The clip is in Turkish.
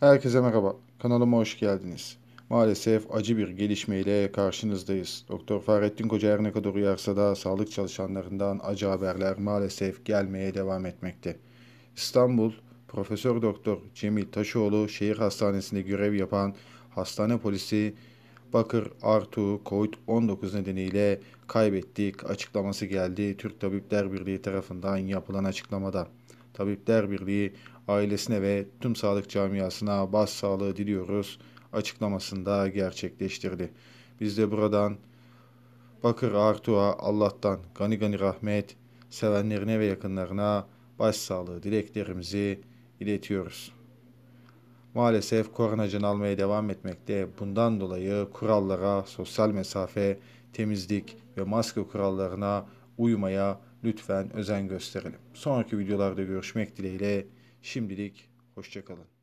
Herkese merhaba. Kanalıma hoş geldiniz. Maalesef acı bir gelişmeyle karşınızdayız. Doktor Fahrettin Koca her ne kadar uyarsa da sağlık çalışanlarından acı haberler maalesef gelmeye devam etmekte. İstanbul Profesör Doktor Cemil Taşoğlu şehir hastanesinde görev yapan hastane polisi Bakır Artu COVID-19 nedeniyle kaybettik açıklaması geldi Türk Tabipler Birliği tarafından yapılan açıklamada. Tabipler Birliği ailesine ve tüm sağlık camiasına başsağlığı diliyoruz açıklamasında gerçekleştirdi. Biz de buradan Bakır Artu'a Allah'tan gani gani rahmet, sevenlerine ve yakınlarına başsağlığı dileklerimizi iletiyoruz maalesef koronacın almaya devam etmekte. Bundan dolayı kurallara, sosyal mesafe, temizlik ve maske kurallarına uymaya lütfen özen gösterelim. Sonraki videolarda görüşmek dileğiyle şimdilik hoşçakalın.